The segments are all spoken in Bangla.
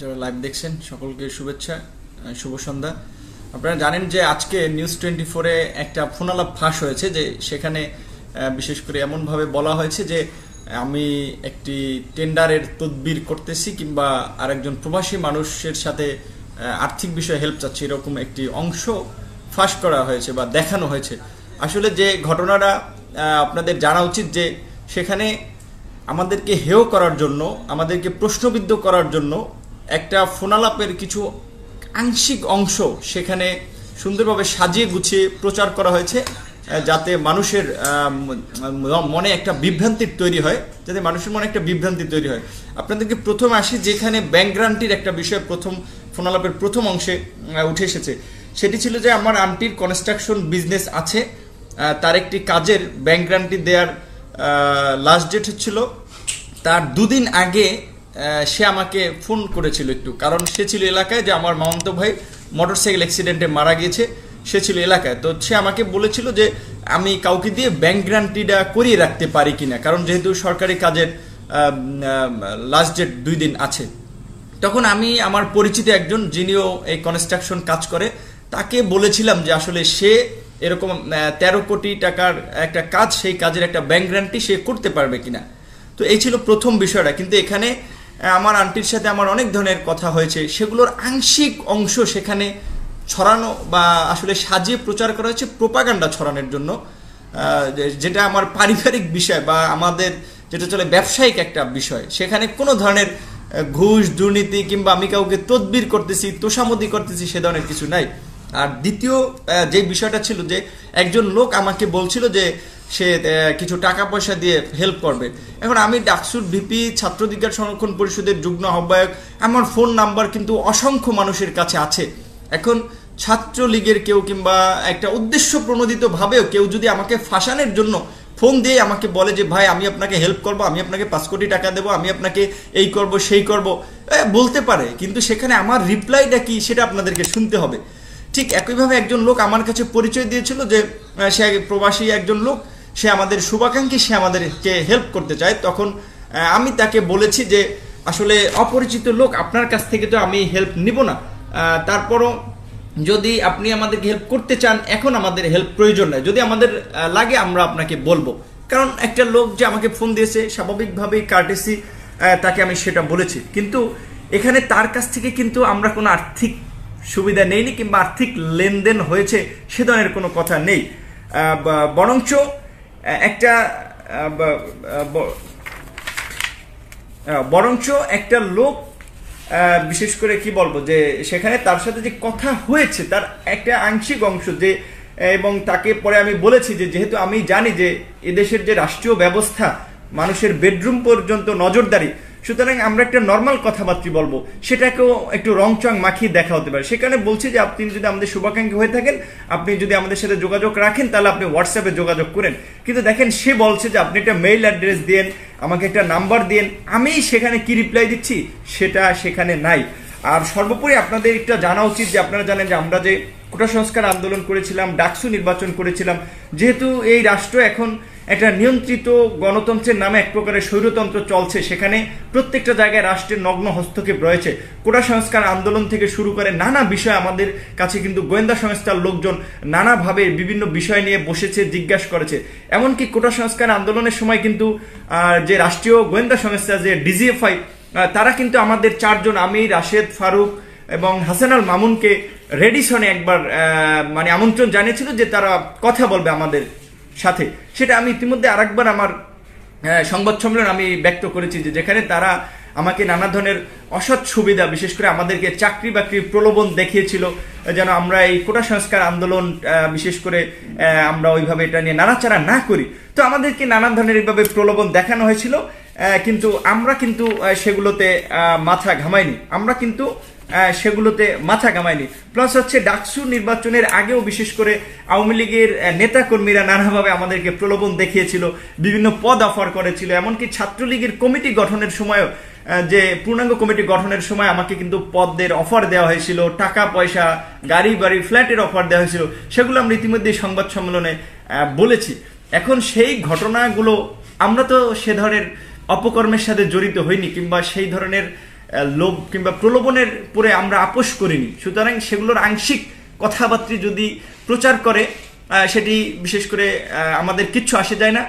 যারা লাইভ দেখছেন সকলকে শুভেচ্ছা শুভ সন্ধ্যা আপনারা জানেন যে আজকে নিউজ টোয়েন্টি ফোরে একটা ফোনালাপ ফাঁস হয়েছে যে সেখানে বিশেষ করে এমনভাবে বলা হয়েছে যে আমি একটি টেন্ডারের তদবির করতেছি কিংবা আরেকজন প্রবাসী মানুষের সাথে আর্থিক বিষয়ে হেল্প চাচ্ছি এরকম একটি অংশ ফাঁস করা হয়েছে বা দেখানো হয়েছে আসলে যে ঘটনাটা আপনাদের জানা উচিত যে সেখানে আমাদেরকে হেয় করার জন্য আমাদেরকে প্রশ্নবিদ্ধ করার জন্য একটা ফোনালাপের কিছু আংশিক অংশ সেখানে সুন্দরভাবে সাজিয়ে গুছিয়ে প্রচার করা হয়েছে যাতে মানুষের মনে একটা বিভ্রান্তির তৈরি হয় যাতে মানুষের মনে একটা বিভ্রান্তি তৈরি হয় আপনাদেরকে প্রথম আসি যেখানে ব্যাংক গ্রান্টির একটা বিষয় প্রথম ফোনালাপের প্রথম অংশে উঠে এসেছে সেটি ছিল যে আমার আন্টির কনস্ট্রাকশন বিজনেস আছে তার একটি কাজের ব্যাংক গ্রান্টি দেওয়ার লাস্ট ডেট হচ্ছিল তার দুদিন আগে সে আমাকে ফোন করেছিল একটু কারণ সে ছিল এলাকায় যে আমার মামন্ত ভাই মোটরসাইকেল অ্যাক্সিডেন্টে মারা গিয়েছে সে ছিল এলাকায় তো সে আমাকে বলেছিল যে আমি কাউকে দিয়ে ব্যাংক গ্যারান্টিটা করিয়ে রাখতে পারি কিনা কারণ যেহেতু সরকারি কাজের লাস্ট ডেট দুই দিন আছে তখন আমি আমার পরিচিত একজন যিনিও এই কনস্ট্রাকশন কাজ করে তাকে বলেছিলাম যে আসলে সে এরকম তেরো কোটি টাকার একটা কাজ সেই কাজের একটা ব্যাংক গ্যারান্টি সে করতে পারবে কিনা তো এই ছিল প্রথম বিষয়টা কিন্তু এখানে আমার আন্টির সাথে আমার অনেক ধরনের কথা হয়েছে সেগুলোর আংশিক অংশ সেখানে ছড়ানো বা আসলে সাজিয়ে প্রচার করা হয়েছে প্রোপাগান্ডা ছড়ানোর জন্য যেটা আমার পারিবারিক বিষয় বা আমাদের যেটা চলে ব্যবসায়িক একটা বিষয় সেখানে কোনো ধরনের ঘুষ দুর্নীতি কিংবা আমি কাউকে তদবির করতেছি তোষামতি করতেছি সে ধরনের কিছু নাই আর দ্বিতীয় যে বিষয়টা ছিল যে একজন লোক আমাকে বলছিল যে সে কিছু টাকা পয়সা দিয়ে হেল্প করবে এখন আমি ডাকসুর ভিপি অধিকার সংরক্ষণ পরিষদের যুগ্ম আহ্বায়ক আমার ফোন নাম্বার কিন্তু অসংখ্য মানুষের কাছে আছে এখন ছাত্রলীগের কেউ কিংবা একটা উদ্দেশ্য প্রণোদিতভাবেও কেউ যদি আমাকে ফাঁসানোর জন্য ফোন দিয়ে আমাকে বলে যে ভাই আমি আপনাকে হেল্প করব আমি আপনাকে পাঁচ কোটি টাকা দেবো আমি আপনাকে এই করব সেই করব বলতে পারে কিন্তু সেখানে আমার রিপ্লাইটা কি সেটা আপনাদেরকে শুনতে হবে ঠিক একইভাবে একজন লোক আমার কাছে পরিচয় দিয়েছিল যে সে প্রবাসী একজন লোক সে আমাদের শুভাকাঙ্ক্ষী সে আমাদেরকে হেল্প করতে চায় তখন আমি তাকে বলেছি যে আসলে অপরিচিত লোক আপনার কাছ থেকে তো আমি হেল্প নিব না তারপরও যদি আপনি আমাদেরকে হেল্প করতে চান এখন আমাদের হেল্প প্রয়োজন নয় যদি আমাদের লাগে আমরা আপনাকে বলবো কারণ একটা লোক যে আমাকে ফোন দিয়েছে স্বাভাবিকভাবেই কার্টেসি তাকে আমি সেটা বলেছি কিন্তু এখানে তার কাছ থেকে কিন্তু আমরা কোনো আর্থিক সুবিধা নেইনি কিংবা আর্থিক লেনদেন হয়েছে সে ধরনের কোনো কথা নেই বরঞ্চ একটা বরঞ্চ একটা লোক বিশেষ করে কি বলবো যে সেখানে তার সাথে যে কথা হয়েছে তার একটা আংশিক অংশ যে এবং তাকে পরে আমি বলেছি যে যেহেতু আমি জানি যে এদেশের যে রাষ্ট্রীয় ব্যবস্থা মানুষের বেডরুম পর্যন্ত নজরদারি সুতরাং আমরা একটা নর্মাল কথাবার্তা বলবো সেটাকেও একটু চং মাখিয়ে দেখা হতে পারে সেখানে বলছি যে আপনি যদি আমাদের শুভাকাঙ্ক্ষী হয়ে থাকেন আপনি যদি আমাদের সাথে যোগাযোগ রাখেন তাহলে আপনি হোয়াটসঅ্যাপে যোগাযোগ করেন কিন্তু দেখেন সে বলছে যে আপনি একটা মেইল অ্যাড্রেস দেন আমাকে একটা নাম্বার দেন আমি সেখানে কি রিপ্লাই দিচ্ছি সেটা সেখানে নাই আর সর্বোপরি আপনাদের একটা জানা উচিত যে আপনারা জানেন যে আমরা যে কোটা সংস্কার আন্দোলন করেছিলাম ডাকসু নির্বাচন করেছিলাম যেহেতু এই রাষ্ট্র এখন একটা নিয়ন্ত্রিত গণতন্ত্রের নামে এক প্রকারের স্বৈরতন্ত্র চলছে সেখানে প্রত্যেকটা জায়গায় রাষ্ট্রের নগ্ন হস্তক্ষেপ রয়েছে কোটা সংস্কার আন্দোলন থেকে শুরু করে নানা বিষয় আমাদের কাছে কিন্তু গোয়েন্দা সংস্থার লোকজন নানাভাবে বিভিন্ন বিষয় নিয়ে বসেছে জিজ্ঞাসা করেছে এমনকি কোটা সংস্কার আন্দোলনের সময় কিন্তু যে রাষ্ট্রীয় গোয়েন্দা সংস্থা যে ডিজিএফআই তারা কিন্তু আমাদের চারজন আমি রাশেদ ফারুক এবং হাসান আল মামুনকে রেডিসনে একবার মানে আমন্ত্রণ জানিয়েছিল যে তারা কথা বলবে আমাদের সাথে সেটা আমি ইতিমধ্যে আরেকবার আমার সংবাদ সম্মেলন আমি ব্যক্ত করেছি যে যেখানে তারা আমাকে নানা ধরনের অসৎ সুবিধা বিশেষ করে আমাদেরকে চাকরি বাকরির প্রলোভন দেখিয়েছিল যেন আমরা এই কোটা সংস্কার আন্দোলন বিশেষ করে আমরা ওইভাবে এটা নিয়ে নাড়াচাড়া না করি তো আমাদেরকে নানা ধরনের এইভাবে প্রলোভন দেখানো হয়েছিল কিন্তু আমরা কিন্তু সেগুলোতে মাথা ঘামাইনি আমরা কিন্তু সেগুলোতে মাথা কামাইনি প্লাস হচ্ছে ডাকসু নির্বাচনের আগেও বিশেষ করে আওয়ামী লীগের নেতাকর্মীরা নানাভাবে আমাদেরকে প্রলোভন দেখিয়েছিল বিভিন্ন পদ অফার করেছিল এমনকি ছাত্রলীগের কমিটি গঠনের সময়ও যে পূর্ণাঙ্গ কমিটি গঠনের সময় আমাকে কিন্তু পদের অফার দেওয়া হয়েছিল টাকা পয়সা গাড়ি বাড়ি ফ্ল্যাটের অফার দেওয়া হয়েছিল সেগুলো আমরা ইতিমধ্যেই সংবাদ সম্মেলনে বলেছি এখন সেই ঘটনাগুলো আমরা তো সে ধরনের অপকর্মের সাথে জড়িত হইনি কিংবা সেই ধরনের লোভ কিংবা প্রলোভনের পরে আমরা আপোষ করিনি সুতরাং সেগুলোর আংশিক কথাবার্তা যদি প্রচার করে সেটি বিশেষ করে আমাদের কিচ্ছু আসে যায় না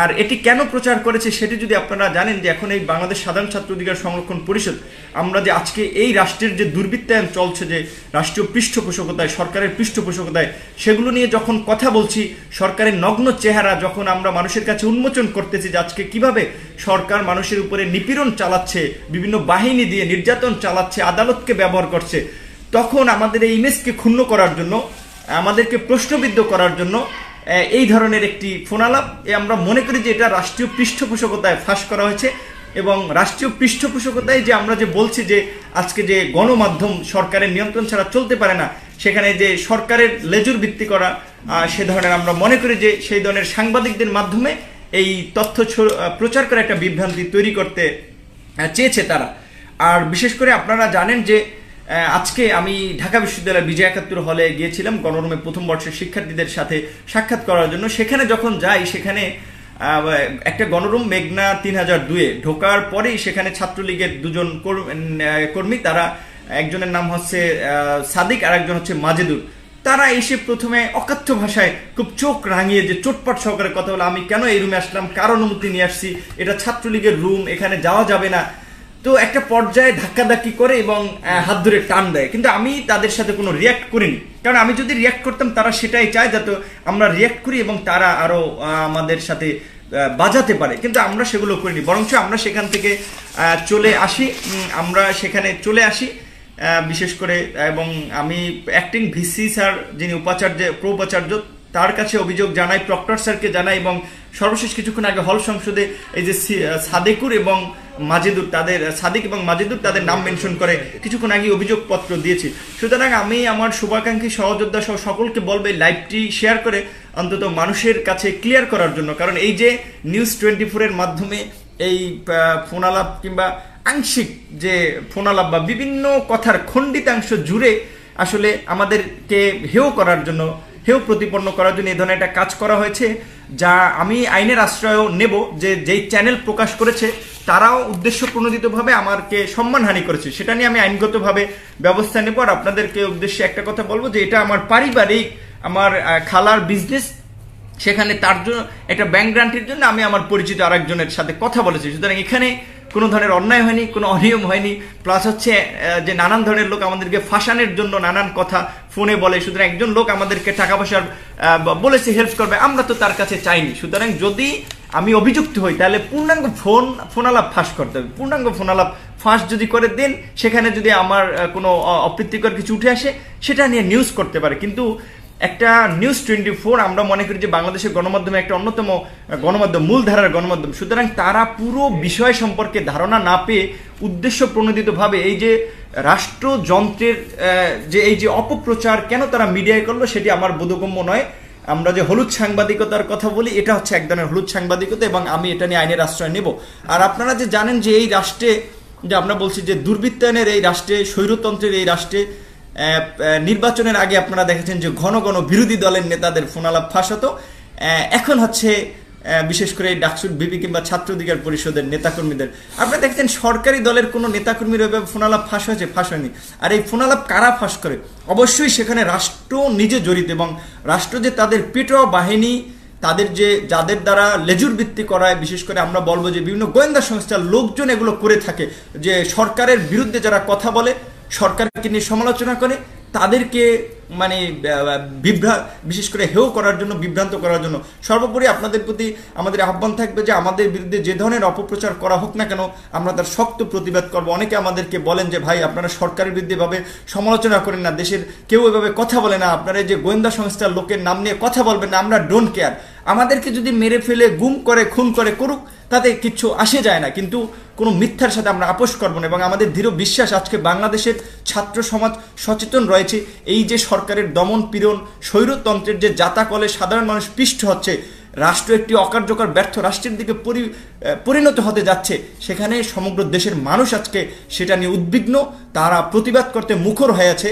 আর এটি কেন প্রচার করেছে সেটি যদি আপনারা জানেন যে এখন এই বাংলাদেশ সাধারণ ছাত্র অধিকার সংরক্ষণ পরিষদ আমরা যে আজকে এই রাষ্ট্রের যে দুর্বৃত্তায়ন চলছে যে রাষ্ট্রীয় পৃষ্ঠপোষকতায় সরকারের পৃষ্ঠপোষকতায় সেগুলো নিয়ে যখন কথা বলছি সরকারের নগ্ন চেহারা যখন আমরা মানুষের কাছে উন্মোচন করতেছি যে আজকে কিভাবে সরকার মানুষের উপরে নিপীড়ন চালাচ্ছে বিভিন্ন বাহিনী দিয়ে নির্যাতন চালাচ্ছে আদালতকে ব্যবহার করছে তখন আমাদের এই ইমেজকে ক্ষুণ্ণ করার জন্য আমাদেরকে প্রশ্নবিদ্ধ করার জন্য এই ধরনের একটি ফোনালাপ আমরা মনে করি যে এটা রাষ্ট্রীয় পৃষ্ঠপোষকতায় ফাঁস করা হয়েছে এবং রাষ্ট্রীয় পৃষ্ঠপোষকতায় যে আমরা যে বলছি যে আজকে যে গণমাধ্যম সরকারের নিয়ন্ত্রণ ছাড়া চলতে পারে না সেখানে যে সরকারের লেজুর ভিত্তি করা সে ধরনের আমরা মনে করি যে সেই ধরনের সাংবাদিকদের মাধ্যমে এই তথ্য প্রচার করে একটা বিভ্রান্তি তৈরি করতে চেয়েছে তারা আর বিশেষ করে আপনারা জানেন যে আজকে আমি ঢাকা বিশ্ববিদ্যালয়ের বিজয় একাত্তর হলে গিয়েছিলাম গণরুমে প্রথম বর্ষের শিক্ষার্থীদের সাথে সাক্ষাৎ করার জন্য সেখানে যখন যাই সেখানে একটা গণরুম মেঘনা তিন হাজার দুয়ে ঢোকার পরেই সেখানে ছাত্রলীগের দুজন কর্মী তারা একজনের নাম হচ্ছে সাদিক আর একজন হচ্ছে মাজেদুর তারা এসে প্রথমে অকাথ্য ভাষায় খুব চোখ রাঙিয়ে যে চোটপাট সহকারে কথা বলে আমি কেন এই রুমে আসলাম কার অনুমতি নিয়ে আসছি এটা ছাত্রলীগের রুম এখানে যাওয়া যাবে না তো একটা পর্যায়ে ধাক্কাধাক্কি করে এবং হাত ধরে টান দেয় কিন্তু আমি তাদের সাথে কোনো রিয়াক্ট করিনি কারণ আমি যদি রিয়াক্ট করতাম তারা সেটাই চায় যাতে আমরা রিয়াক্ট করি এবং তারা আরও আমাদের সাথে বাজাতে পারে কিন্তু আমরা সেগুলো করিনি বরঞ্চ আমরা সেখান থেকে চলে আসি আমরা সেখানে চলে আসি বিশেষ করে এবং আমি অ্যাক্টিং ভিসি স্যার যিনি উপাচার্য উপাচার্য তার কাছে অভিযোগ জানাই প্রক্টর স্যারকে জানাই এবং সর্বশেষ কিছুক্ষণ আগে হল সংসদে এই যে সাদেকুর এবং মাজিদুর তাদের সাদিক এবং মাজিদুর তাদের নাম মেনশন করে কিছুক্ষণ আগে অভিযোগপত্র দিয়েছি সুতরাং আমি আমার শুভাকাঙ্ক্ষী সহযোদ্ধা সহ সকলকে বলবে এই লাইভটি শেয়ার করে অন্তত মানুষের কাছে ক্লিয়ার করার জন্য কারণ এই যে নিউজ টোয়েন্টি ফোরের মাধ্যমে এই ফোনালাপ কিংবা আংশিক যে ফোনালাপ বা বিভিন্ন কথার খণ্ডিতাংশ জুড়ে আসলে আমাদেরকে হেও করার জন্য হেও প্রতিপন্ন করার জন্য এই ধরনের একটা কাজ করা হয়েছে যা আমি আইনের আশ্রয় নেব যে যেই চ্যানেল প্রকাশ করেছে তারাও উদ্দেশ্য প্রণোদিতভাবে আমাকে সম্মানহানি করেছে সেটা নিয়ে আমি আইনগতভাবে ব্যবস্থা নেব আর আপনাদেরকে উদ্দেশ্যে একটা কথা বলবো যে এটা আমার পারিবারিক আমার খালার বিজনেস সেখানে তার জন্য একটা ব্যাংক গ্রান্টির জন্য আমি আমার পরিচিত আরেকজনের সাথে কথা বলেছি সুতরাং এখানে কোনো ধরনের অন্যায় হয়নি কোনো অনিয়ম হয়নি প্লাস হচ্ছে যে নানান ধরনের লোক আমাদেরকে ফাঁসানের জন্য নানান কথা ফোনে বলে সুতরাং একজন লোক আমাদেরকে টাকা পয়সার বলেছে হেল্প করবে আমরা তো তার কাছে চাইনি সুতরাং যদি আমি অভিযুক্ত হই তাহলে পূর্ণাঙ্গ ফোন ফোনালাপ ফাঁস করতে হবে পূর্ণাঙ্গ ফোনালাপ ফাঁস যদি করে দেন সেখানে যদি আমার কোনো অপ্রীতিকর কিছু উঠে আসে সেটা নিয়ে নিউজ করতে পারে কিন্তু একটা নিউজ টোয়েন্টি ফোর আমরা মনে করি যে বাংলাদেশের গণমাধ্যমে একটা অন্যতম গণমাধ্যম মূলধারার গণমাধ্যম সুতরাং তারা পুরো বিষয় সম্পর্কে ধারণা না পেয়ে উদ্দেশ্য প্রণোদিতভাবে এই যে রাষ্ট্রযন্ত্রের যে এই যে অপপ্রচার কেন তারা মিডিয়ায় করলো সেটি আমার বোধগম্য নয় আমরা যে হলুদ সাংবাদিকতার কথা বলি এটা হচ্ছে এক ধরনের হলুদ সাংবাদিকতা এবং আমি এটা নিয়ে আইনের আশ্রয় নেব আর আপনারা যে জানেন যে এই রাষ্ট্রে যে আমরা বলছি যে দুর্বৃত্তায়নের এই রাষ্ট্রে স্বৈরতন্ত্রের এই রাষ্ট্রে নির্বাচনের আগে আপনারা দেখেছেন যে ঘন ঘন বিরোধী দলের নেতাদের ফোনালাপ ফাঁস হতো এখন হচ্ছে বিশেষ করে ডাকসুর বিপি কিংবা ছাত্র অধিকার পরিষদের নেতাকর্মীদের আপনারা দেখছেন সরকারি দলের কোনো নেতাকর্মীর এভাবে ফোনালাপ ফাঁস হয়েছে ফাঁস হয়নি আর এই ফোনালাপ কারা ফাঁস করে অবশ্যই সেখানে রাষ্ট্র নিজে জড়িত এবং রাষ্ট্র যে তাদের পিট বাহিনী তাদের যে যাদের দ্বারা লেজুর ভিত্তি করায় বিশেষ করে আমরা বলবো যে বিভিন্ন গোয়েন্দা সংস্থার লোকজন এগুলো করে থাকে যে সরকারের বিরুদ্ধে যারা কথা বলে সরকারকে নিয়ে সমালোচনা করে তাদেরকে মানে বিভ্রা বিশেষ করে হেও করার জন্য বিভ্রান্ত করার জন্য সর্বোপরি আপনাদের প্রতি আমাদের আহ্বান থাকবে যে আমাদের বিরুদ্ধে যে ধরনের অপপ্রচার করা হোক না কেন আমরা তার শক্ত প্রতিবাদ করব অনেকে আমাদেরকে বলেন যে ভাই আপনারা সরকারের বিরুদ্ধে এভাবে সমালোচনা করেন না দেশের কেউ এভাবে কথা বলে না আপনারা যে গোয়েন্দা সংস্থার লোকের নাম নিয়ে কথা বলবেন না আমরা ডোন্ট কেয়ার আমাদেরকে যদি মেরে ফেলে গুম করে খুন করে করুক তাতে কিচ্ছু আসে যায় না কিন্তু কোনো মিথ্যার সাথে আমরা আপোষ করব না এবং আমাদের দৃঢ় বিশ্বাস আজকে বাংলাদেশের ছাত্র সমাজ সচেতন রয়েছে এই যে সরকারের দমন পীড়ন স্বৈরতন্ত্রের যে জাতাকলে সাধারণ মানুষ পিষ্ট হচ্ছে রাষ্ট্র একটি অকার্যকর ব্যর্থ রাষ্ট্রের দিকে পরি পরিণত হতে যাচ্ছে সেখানে সমগ্র দেশের মানুষ আজকে সেটা নিয়ে উদ্বিগ্ন তারা প্রতিবাদ করতে মুখর হয়ে আছে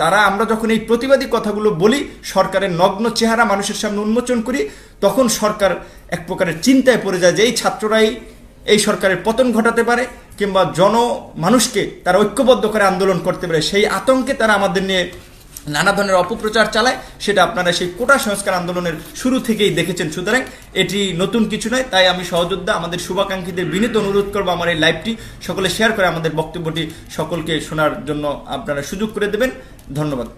তারা আমরা যখন এই প্রতিবাদী কথাগুলো বলি সরকারের নগ্ন চেহারা মানুষের সামনে উন্মোচন করি তখন সরকার এক প্রকারের চিন্তায় পড়ে যায় যে এই ছাত্ররাই এই সরকারের পতন ঘটাতে পারে কিংবা জন মানুষকে তারা ঐক্যবদ্ধ করে আন্দোলন করতে পারে সেই আতঙ্কে তারা আমাদের নিয়ে নানা ধরনের অপপ্রচার চালায় সেটা আপনারা সেই কোটা সংস্কার আন্দোলনের শুরু থেকেই দেখেছেন সুতরাং এটি নতুন কিছু নয় তাই আমি সহযোদ্ধা আমাদের শুভাকাঙ্ক্ষীদের বিনীত অনুরোধ করবো আমার এই লাইভটি সকলে শেয়ার করে আমাদের বক্তব্যটি সকলকে শোনার জন্য আপনারা সুযোগ করে দেবেন ধন্যবাদ